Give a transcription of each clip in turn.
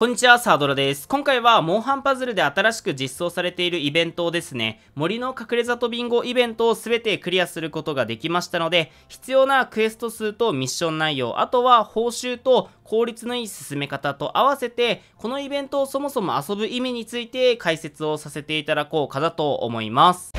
こんにちは、サードラです。今回は、モンハンパズルで新しく実装されているイベントをですね、森の隠れ里ビンゴイベントをすべてクリアすることができましたので、必要なクエスト数とミッション内容、あとは報酬と効率のいい進め方と合わせて、このイベントをそもそも遊ぶ意味について解説をさせていただこうかなと思います。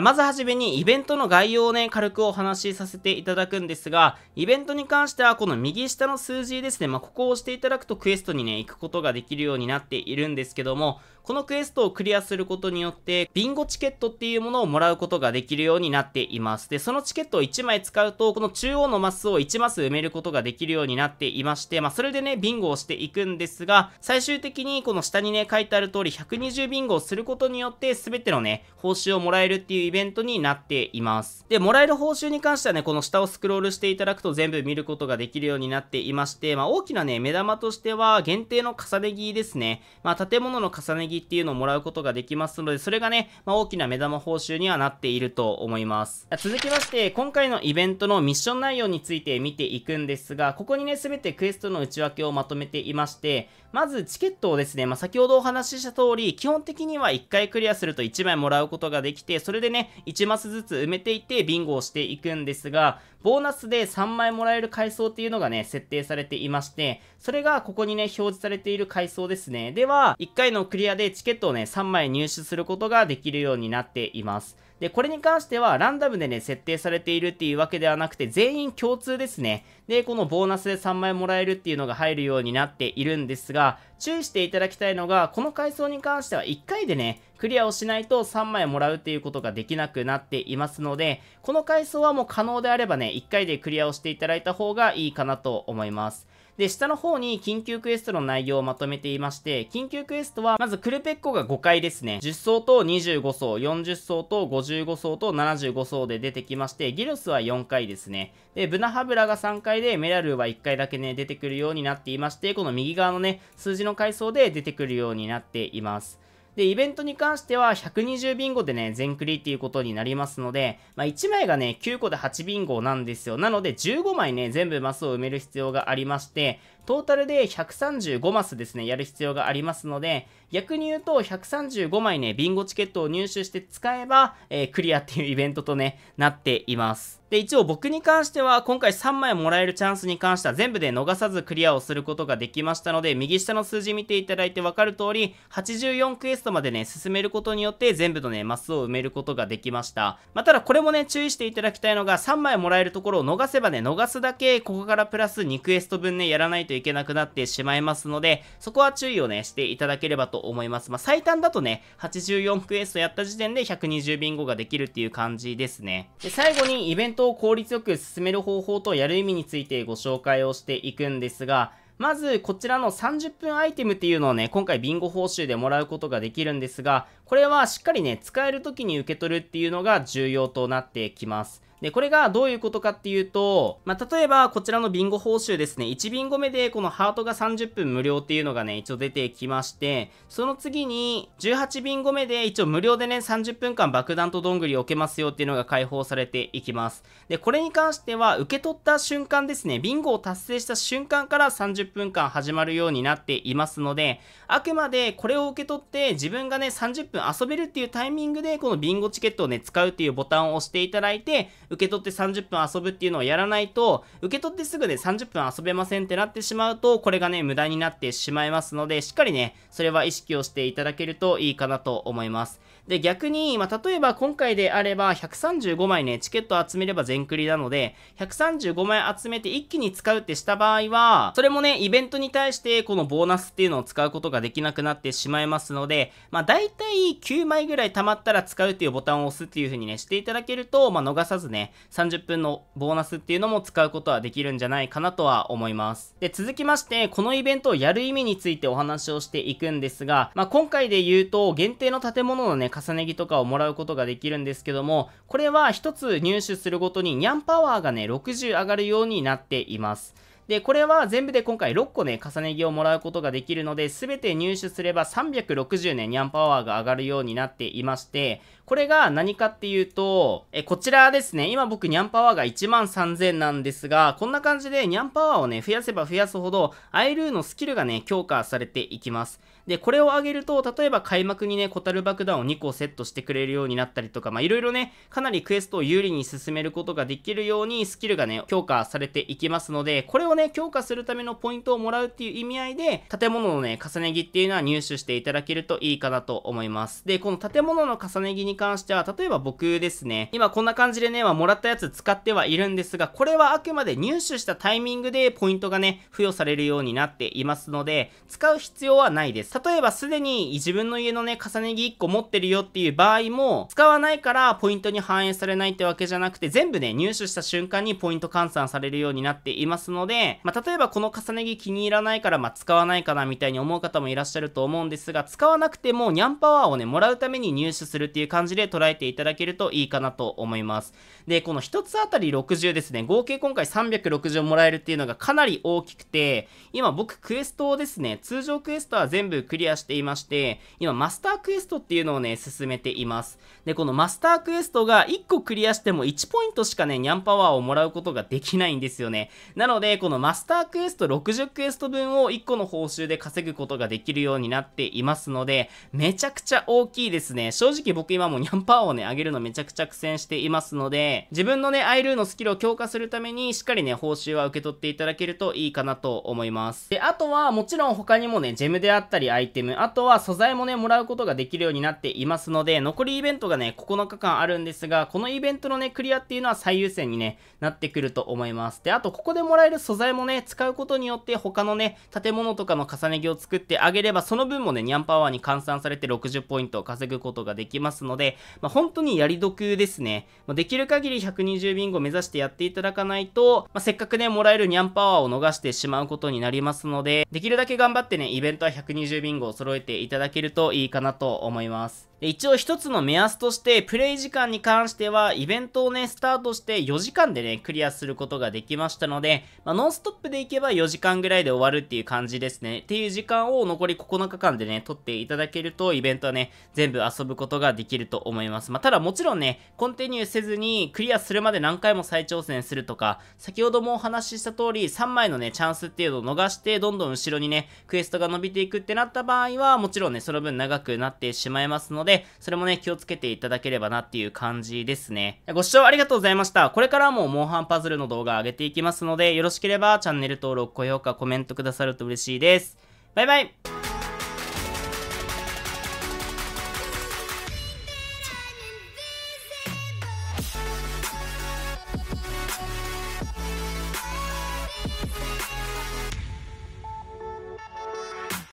まずはじめにイベントの概要をね、軽くお話しさせていただくんですが、イベントに関してはこの右下の数字ですね、まあ、ここを押していただくとクエストにね、行くことができるようになっているんですけども、このクエストをクリアすることによって、ビンゴチケットっていうものをもらうことができるようになっています。で、そのチケットを1枚使うと、この中央のマスを1マス埋めることができるようになっていまして、まあ、それでね、ビンゴをしていくんですが、最終的にこの下にね、書いてある通り120ビンゴをすることによって、全てのね、報酬をもらえるっていうイベントになっています。で、もらえる報酬に関してはね、この下をスクロールしていただくと全部見ることができるようになっていまして、まあ、大きなね、目玉としては限定の重ね着ですね。まあ、建物の重ね着っていうのをもらうことができますので、それがね、まあ、大きな目玉報酬にはなっていると思います。続きまして、今回のイベントのミッション内容について見ていくんですが、ここにね、すべてクエストの内訳をまとめていまして、まずチケットをですね、まあ、先ほどお話しした通り、基本的には1回クリアすると1枚もらうことができて、それでね、ね、1マスずつ埋めていってビンゴをしていくんですが、ボーナスで3枚もらえる階層っていうのがね、設定されていまして、それがここにね、表示されている階層ですね。では、1回のクリアでチケットをね、3枚入手することができるようになっています。で、これに関してはランダムでね、設定されているっていうわけではなくて、全員共通ですね。で、このボーナスで3枚もらえるっていうのが入るようになっているんですが、注意していただきたいのが、この階層に関しては1回でね、クリアをしないと3枚もらうっていうことができなくなっていますので、この階層はもう可能であればね、1回でクリアをしていただいた方がいいかなと思います。で、下の方に緊急クエストの内容をまとめていまして、緊急クエストは、まずクルペッコが5回ですね。10層と25層、40層と55層と75層で出てきまして、ギロスは4回ですね。で、ブナハブラが3回で、メラルーは1回だけね、出てくるようになっていまして、この右側のね、数字の階層で出てくるようになっています。で、イベントに関しては120ビンゴでね、全クリっていうことになりますので、まあ、1枚がね、9個で8ビンゴなんですよ。なので、15枚ね、全部マスを埋める必要がありまして、トータルで135マスですね、やる必要がありますので、逆に言うと135枚ね、ビンゴチケットを入手して使えば、えー、クリアっていうイベントとね、なっています。で、一応僕に関しては、今回3枚もらえるチャンスに関しては全部で逃さずクリアをすることができましたので、右下の数字見ていただいてわかる通り、84クエストまでね、進めることによって全部のね、マスを埋めることができました。まあ、ただこれもね、注意していただきたいのが、3枚もらえるところを逃せばね、逃すだけ、ここからプラス2クエスト分ね、やらないとといけなくなってしまいますので、そこは注意をね、していただければと思います。まあ、最短だとね、84クエストやった時点で120ビンゴができるっていう感じですね。で、最後にイベントを効率よく進める方法とやる意味についてご紹介をしていくんですが、まず、こちらの30分アイテムっていうのをね、今回ビンゴ報酬でもらうことができるんですが、これはしっかりね、使える時に受け取るっていうのが重要となってきます。で、これがどういうことかっていうと、まあ、例えばこちらのビンゴ報酬ですね、1ビンゴ目でこのハートが30分無料っていうのがね、一応出てきまして、その次に18ビンゴ目で一応無料でね、30分間爆弾とどんぐり置けますよっていうのが解放されていきます。で、これに関しては受け取った瞬間ですね、ビンゴを達成した瞬間から30分間始まるようになっていますので、あくまでこれを受け取って自分がね、30分遊べるっていうタイミングでこのビンゴチケットをね、使うっていうボタンを押していただいて、受け取って30分遊ぶっていうのをやらないと、受け取ってすぐで30分遊べませんってなってしまうと、これがね、無駄になってしまいますので、しっかりね、それは意識をしていただけるといいかなと思います。で、逆に、まあ、例えば今回であれば、135枚ね、チケット集めれば全クリなので、135枚集めて一気に使うってした場合は、それもね、イベントに対して、このボーナスっていうのを使うことができなくなってしまいますので、まあ、大体9枚ぐらい貯まったら使うっていうボタンを押すっていう風にね、していただけると、まあ、逃さずね、ね、30分のボーナスっていうのも使うことはできるんじゃないかなとは思います。で、続きまして、このイベントをやる意味についてお話をしていくんですが、まあ、今回で言うと、限定の建物のね、重ね着とかをもらうことができるんですけども、これは1つ入手するごとに、ニャンパワーがね、60上がるようになっています。で、これは全部で今回6個ね、重ね着をもらうことができるので、すべて入手すれば360ね、ニャンパワーが上がるようになっていまして、これが何かっていうと、え、こちらですね、今僕ニャンパワーが13000万なんですが、こんな感じでニャンパワーをね、増やせば増やすほど、アイルーのスキルがね、強化されていきます。で、これを上げると、例えば開幕にね、小樽爆弾を2個セットしてくれるようになったりとか、ま、いろいろね、かなりクエストを有利に進めることができるように、スキルがね、強化されていきますので、これをね、強化するためのポイントをもらうっていう意味合いで、建物のね、重ね着っていうのは入手していただけるといいかなと思います。で、この建物の重ね着に関しては、例えば僕ですね、今こんな感じでね、まあ、もらったやつ使ってはいるんですが、これはあくまで入手したタイミングでポイントがね、付与されるようになっていますので、使う必要はないです。例えばすでに自分の家のね、重ね着1個持ってるよっていう場合も、使わないからポイントに反映されないってわけじゃなくて、全部ね、入手した瞬間にポイント換算されるようになっていますので、まあ、例えばこの重ね着気に入らないから、まあ、使わないかなみたいに思う方もいらっしゃると思うんですが、使わなくてもニャンパワーをね、もらうために入手するっていう感じで捉えていただけるといいかなと思います。で、この1つあたり60ですね、合計今回360をもらえるっていうのがかなり大きくて、今僕クエストをですね、通常クエストは全部クリアしていまして、今マスタークエストっていうのをね、進めています。で、このマスタークエストが1個クリアしても1ポイントしかね、ニャンパワーをもらうことができないんですよね。なので、こののマスタークエスト60クエスト分を1個の報酬で稼ぐことができるようになっていますので、めちゃくちゃ大きいですね。正直僕今もニャンパーをね、上げるのめちゃくちゃ苦戦していますので、自分のね、アイルーのスキルを強化するために、しっかりね、報酬は受け取っていただけるといいかなと思います。で、あとは、もちろん他にもね、ジェムであったりアイテム、あとは素材もね、もらうことができるようになっていますので、残りイベントがね、9日間あるんですが、このイベントのね、クリアっていうのは最優先にね、なってくると思います。で、あとここでもらえる素材材もね、使うことによって他のね、建物とかの重ね着を作ってあげれば、その分もね、ニャンパワーに換算されて60ポイントを稼ぐことができますので、まあ、本当にやり得ですね。まあ、できる限り120ビンゴ目指してやっていただかないと、まあ、せっかくね、もらえるニャンパワーを逃してしまうことになりますので、できるだけ頑張ってね、イベントは120ビンゴを揃えていただけるといいかなと思います。一応一つの目安として、プレイ時間に関しては、イベントをね、スタートして4時間でね、クリアすることができましたので、まあ、ノンストップでいけば4時間ぐらいで終わるっていう感じですね。っていう時間を残り9日間でね、取っていただけると、イベントはね、全部遊ぶことができると思います。まあ、ただもちろんね、コンティニューせずに、クリアするまで何回も再挑戦するとか、先ほどもお話しした通り、3枚のね、チャンスっていうのを逃して、どんどん後ろにね、クエストが伸びていくってなった場合は、もちろんね、その分長くなってしまいますので、で、それもね、気をつけていただければなっていう感じですね。ご視聴ありがとうございました。これからもモンハンパズルの動画上げていきますので、よろしければチャンネル登録、高評価、コメントくださると嬉しいです。バイバイ